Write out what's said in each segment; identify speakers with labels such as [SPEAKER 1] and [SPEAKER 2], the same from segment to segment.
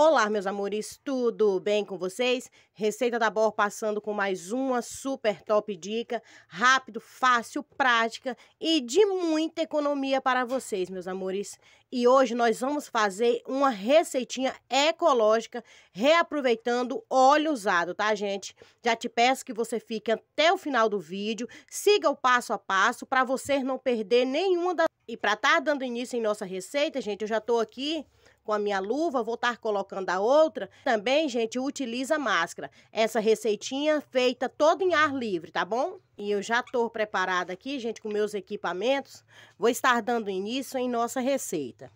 [SPEAKER 1] Olá, meus amores, tudo bem com vocês? Receita da Bor passando com mais uma super top dica, rápido, fácil, prática e de muita economia para vocês, meus amores. E hoje nós vamos fazer uma receitinha ecológica, reaproveitando óleo usado, tá, gente? Já te peço que você fique até o final do vídeo, siga o passo a passo para você não perder nenhuma das... E para estar tá dando início em nossa receita, gente, eu já estou aqui com a minha luva, vou estar colocando a outra. Também, gente, utiliza máscara. Essa receitinha feita toda em ar livre, tá bom? E eu já estou preparada aqui, gente, com meus equipamentos. Vou estar dando início em nossa receita.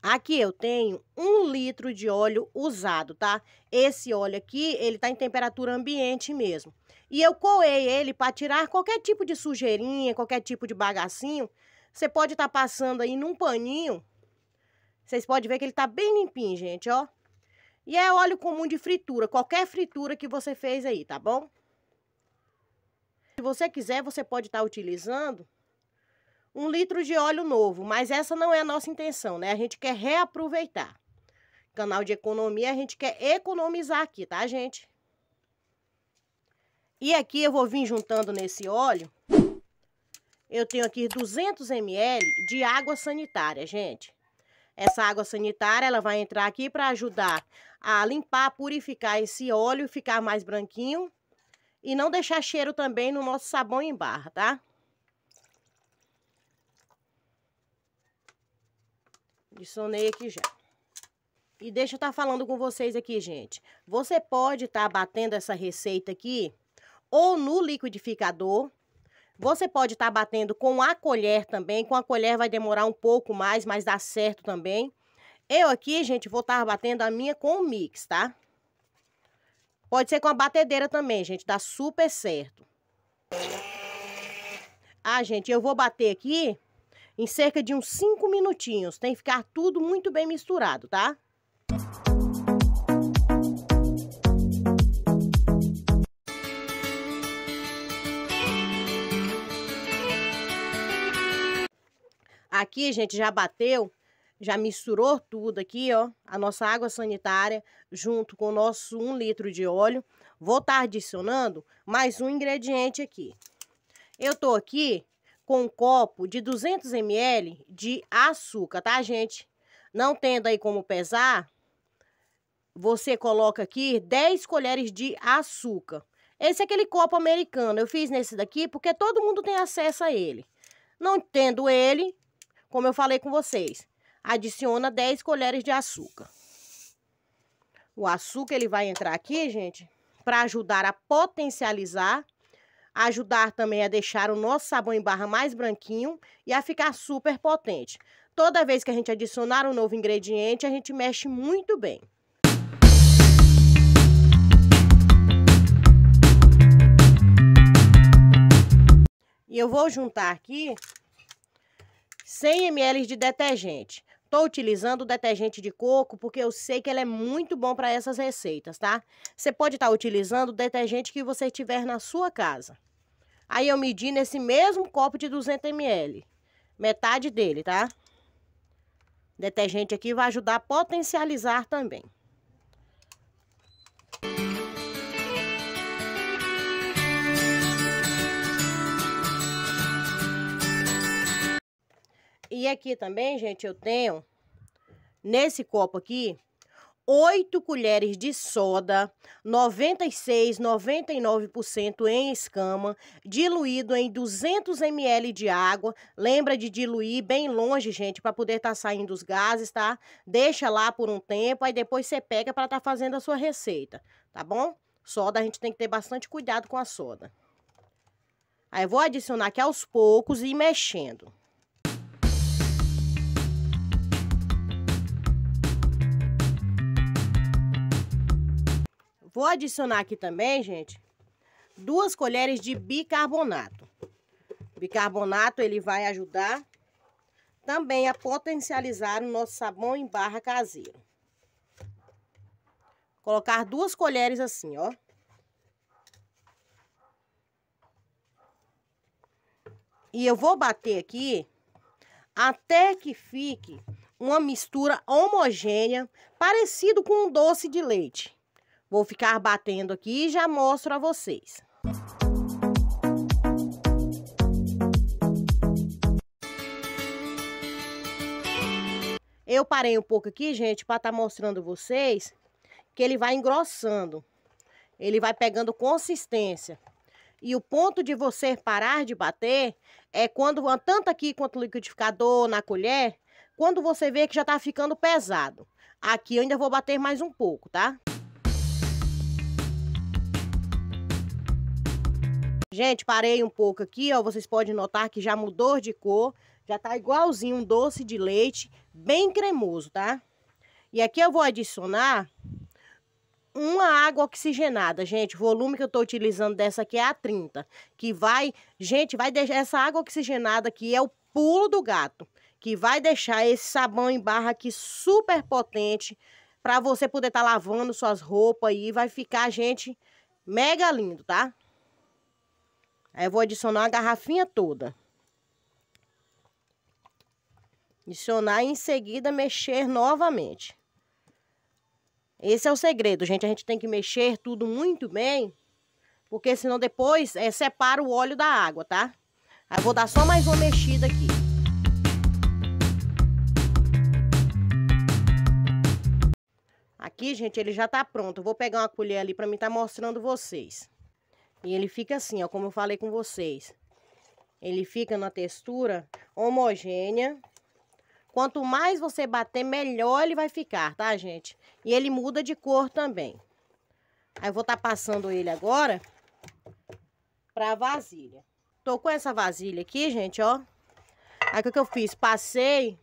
[SPEAKER 1] Aqui eu tenho um litro de óleo usado, tá? Esse óleo aqui, ele tá em temperatura ambiente mesmo. E eu coei ele para tirar qualquer tipo de sujeirinha, qualquer tipo de bagacinho. Você pode estar tá passando aí num paninho vocês podem ver que ele tá bem limpinho, gente, ó. E é óleo comum de fritura, qualquer fritura que você fez aí, tá bom? Se você quiser, você pode estar tá utilizando um litro de óleo novo, mas essa não é a nossa intenção, né? A gente quer reaproveitar. Canal de economia, a gente quer economizar aqui, tá, gente? E aqui eu vou vir juntando nesse óleo. Eu tenho aqui 200 ml de água sanitária, gente. Essa água sanitária ela vai entrar aqui para ajudar a limpar, purificar esse óleo, ficar mais branquinho. E não deixar cheiro também no nosso sabão em barra, tá? Adicionei aqui já. E deixa eu estar tá falando com vocês aqui, gente. Você pode estar tá batendo essa receita aqui ou no liquidificador você pode estar tá batendo com a colher também. Com a colher vai demorar um pouco mais, mas dá certo também. Eu aqui, gente, vou estar tá batendo a minha com o mix, tá? Pode ser com a batedeira também, gente. Dá super certo. Ah, gente, eu vou bater aqui em cerca de uns 5 minutinhos. Tem que ficar tudo muito bem misturado, tá? Aqui, gente, já bateu, já misturou tudo aqui, ó, a nossa água sanitária junto com o nosso 1 um litro de óleo. Vou estar tá adicionando mais um ingrediente aqui. Eu tô aqui com um copo de 200 ml de açúcar, tá, gente? Não tendo aí como pesar, você coloca aqui 10 colheres de açúcar. Esse é aquele copo americano. Eu fiz nesse daqui porque todo mundo tem acesso a ele. Não tendo ele, como eu falei com vocês, adiciona 10 colheres de açúcar. O açúcar ele vai entrar aqui, gente, para ajudar a potencializar, ajudar também a deixar o nosso sabão em barra mais branquinho e a ficar super potente. Toda vez que a gente adicionar um novo ingrediente, a gente mexe muito bem. E eu vou juntar aqui 100 ml de detergente. Estou utilizando o detergente de coco porque eu sei que ele é muito bom para essas receitas, tá? Você pode estar tá utilizando o detergente que você tiver na sua casa. Aí eu medi nesse mesmo copo de 200 ml, metade dele, tá? Detergente aqui vai ajudar a potencializar também. aqui também, gente, eu tenho, nesse copo aqui, 8 colheres de soda, 96, 99% em escama, diluído em 200 ml de água. Lembra de diluir bem longe, gente, para poder estar tá saindo os gases, tá? Deixa lá por um tempo, aí depois você pega para estar tá fazendo a sua receita, tá bom? Soda, a gente tem que ter bastante cuidado com a soda. Aí eu vou adicionar aqui aos poucos e mexendo. Vou adicionar aqui também, gente, duas colheres de bicarbonato. bicarbonato, ele vai ajudar também a potencializar o nosso sabão em barra caseiro. Colocar duas colheres assim, ó. E eu vou bater aqui até que fique uma mistura homogênea, parecido com um doce de leite. Vou ficar batendo aqui e já mostro a vocês. Eu parei um pouco aqui, gente, para estar tá mostrando vocês que ele vai engrossando. Ele vai pegando consistência. E o ponto de você parar de bater é quando, tanto aqui quanto no liquidificador, na colher, quando você vê que já tá ficando pesado. Aqui eu ainda vou bater mais um pouco, tá? Gente, parei um pouco aqui, ó. Vocês podem notar que já mudou de cor. Já tá igualzinho um doce de leite, bem cremoso, tá? E aqui eu vou adicionar uma água oxigenada, gente. O volume que eu tô utilizando dessa aqui é a 30. Que vai, gente, vai deixar essa água oxigenada aqui é o pulo do gato. Que vai deixar esse sabão em barra aqui super potente para você poder estar tá lavando suas roupas aí. Vai ficar, gente, mega lindo, tá? Aí eu vou adicionar a garrafinha toda. Adicionar e em seguida mexer novamente. Esse é o segredo, gente. A gente tem que mexer tudo muito bem, porque senão depois é, separa o óleo da água, tá? Aí eu vou dar só mais uma mexida aqui. Aqui, gente, ele já tá pronto. Eu vou pegar uma colher ali para mim estar tá mostrando vocês. E ele fica assim, ó, como eu falei com vocês. Ele fica na textura homogênea. Quanto mais você bater, melhor ele vai ficar, tá, gente? E ele muda de cor também. Aí eu vou estar tá passando ele agora pra vasilha. Tô com essa vasilha aqui, gente, ó. Aí o que eu fiz? Passei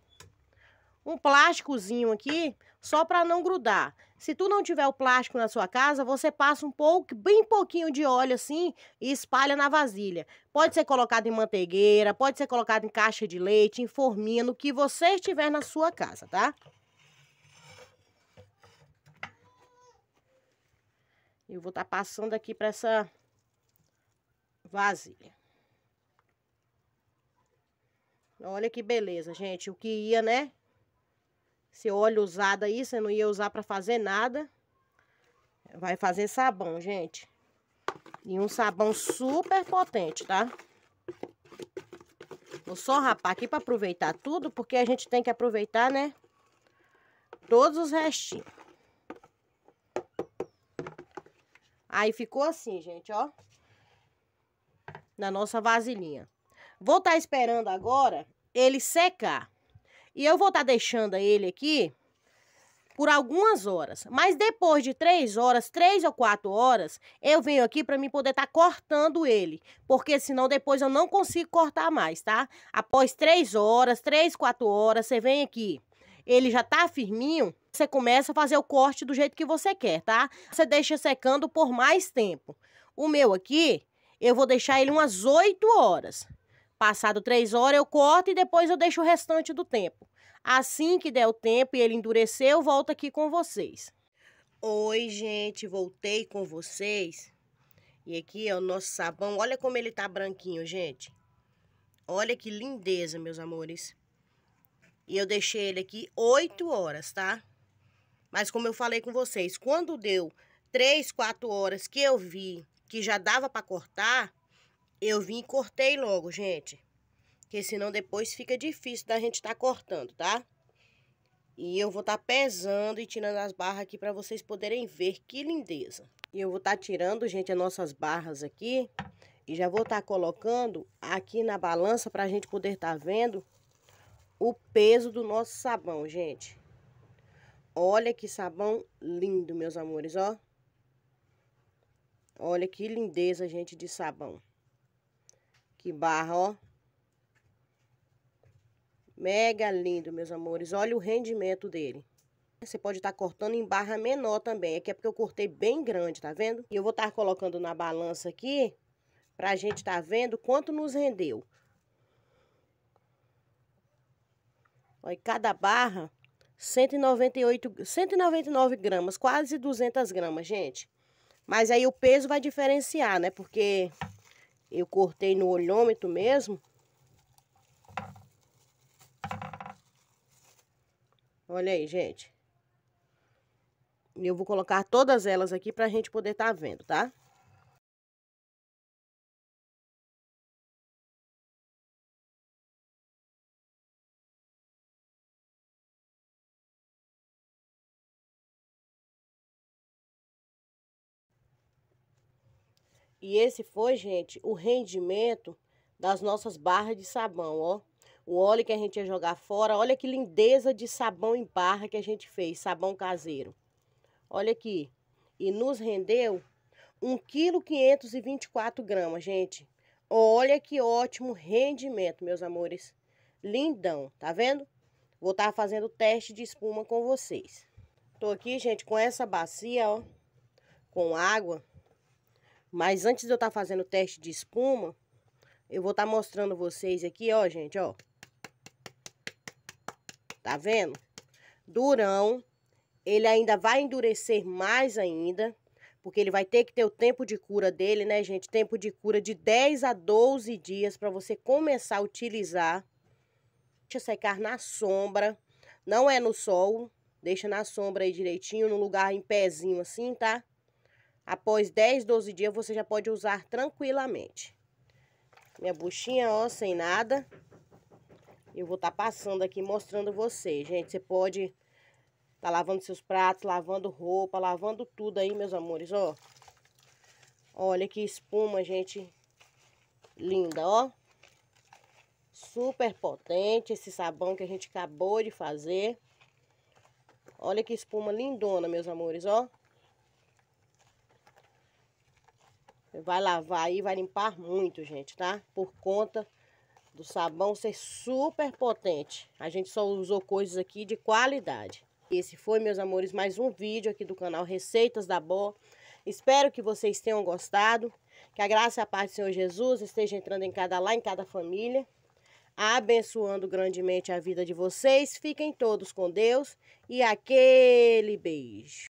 [SPEAKER 1] um plásticozinho aqui só para não grudar. Se tu não tiver o plástico na sua casa, você passa um pouco, bem pouquinho de óleo assim e espalha na vasilha. Pode ser colocado em manteigueira, pode ser colocado em caixa de leite, em forminha, no que você estiver na sua casa, tá? Eu vou estar tá passando aqui para essa vasilha. Olha que beleza, gente. O que ia, né? Esse óleo usado aí, você não ia usar para fazer nada. Vai fazer sabão, gente. E um sabão super potente, tá? Vou só rapar aqui para aproveitar tudo, porque a gente tem que aproveitar, né? Todos os restinhos. Aí ficou assim, gente, ó. Na nossa vasilhinha. Vou estar tá esperando agora ele secar. E eu vou estar tá deixando ele aqui por algumas horas. Mas depois de três horas, três ou quatro horas, eu venho aqui para mim poder estar tá cortando ele. Porque senão depois eu não consigo cortar mais, tá? Após três horas, três, quatro horas, você vem aqui. Ele já tá firminho, você começa a fazer o corte do jeito que você quer, tá? Você deixa secando por mais tempo. O meu aqui, eu vou deixar ele umas oito horas. Passado três horas eu corto e depois eu deixo o restante do tempo. Assim que der o tempo e ele endurecer, eu volto aqui com vocês. Oi, gente, voltei com vocês. E aqui é o nosso sabão. Olha como ele tá branquinho, gente. Olha que lindeza, meus amores. E eu deixei ele aqui oito horas, tá? Mas como eu falei com vocês, quando deu três, quatro horas que eu vi que já dava para cortar, eu vim e cortei logo, gente. Porque senão depois fica difícil da gente estar tá cortando, tá? E eu vou estar tá pesando e tirando as barras aqui para vocês poderem ver que lindeza. E eu vou estar tá tirando, gente, as nossas barras aqui. E já vou estar tá colocando aqui na balança para a gente poder estar tá vendo o peso do nosso sabão, gente. Olha que sabão lindo, meus amores, ó. Olha que lindeza, gente, de sabão. Que barra, ó. Mega lindo, meus amores. Olha o rendimento dele. Você pode estar tá cortando em barra menor também. Aqui é, é porque eu cortei bem grande, tá vendo? E eu vou estar tá colocando na balança aqui, pra gente estar tá vendo quanto nos rendeu. Olha, cada barra, 198, 199 gramas, quase 200 gramas, gente. Mas aí o peso vai diferenciar, né? Porque eu cortei no olhômetro mesmo. Olha aí, gente. eu vou colocar todas elas aqui pra gente poder tá vendo, tá? E esse foi, gente, o rendimento das nossas barras de sabão, ó. O óleo que a gente ia jogar fora. Olha que lindeza de sabão em barra que a gente fez, sabão caseiro. Olha aqui. E nos rendeu 1,524 gramas, gente. Olha que ótimo rendimento, meus amores. Lindão, tá vendo? Vou estar tá fazendo teste de espuma com vocês. Tô aqui, gente, com essa bacia, ó, com água. Mas antes de eu estar tá fazendo o teste de espuma, eu vou estar tá mostrando vocês aqui, ó, gente, ó. Tá vendo? Durão, ele ainda vai endurecer mais ainda, porque ele vai ter que ter o tempo de cura dele, né, gente? Tempo de cura de 10 a 12 dias para você começar a utilizar. Deixa secar na sombra, não é no sol, deixa na sombra aí direitinho, no lugar em pezinho assim, tá? Após 10, 12 dias, você já pode usar tranquilamente. Minha buchinha, ó, sem nada. Eu vou estar tá passando aqui, mostrando vocês, gente. Você pode tá lavando seus pratos, lavando roupa, lavando tudo aí, meus amores, ó. Olha que espuma, gente. Linda, ó. Super potente esse sabão que a gente acabou de fazer. Olha que espuma lindona, meus amores, ó. Vai lavar aí, vai limpar muito, gente, tá? Por conta do sabão ser super potente. A gente só usou coisas aqui de qualidade. Esse foi, meus amores, mais um vídeo aqui do canal Receitas da Bó. Espero que vocês tenham gostado. Que a graça e a paz do Senhor Jesus esteja entrando em cada lá, em cada família. Abençoando grandemente a vida de vocês. Fiquem todos com Deus. E aquele beijo.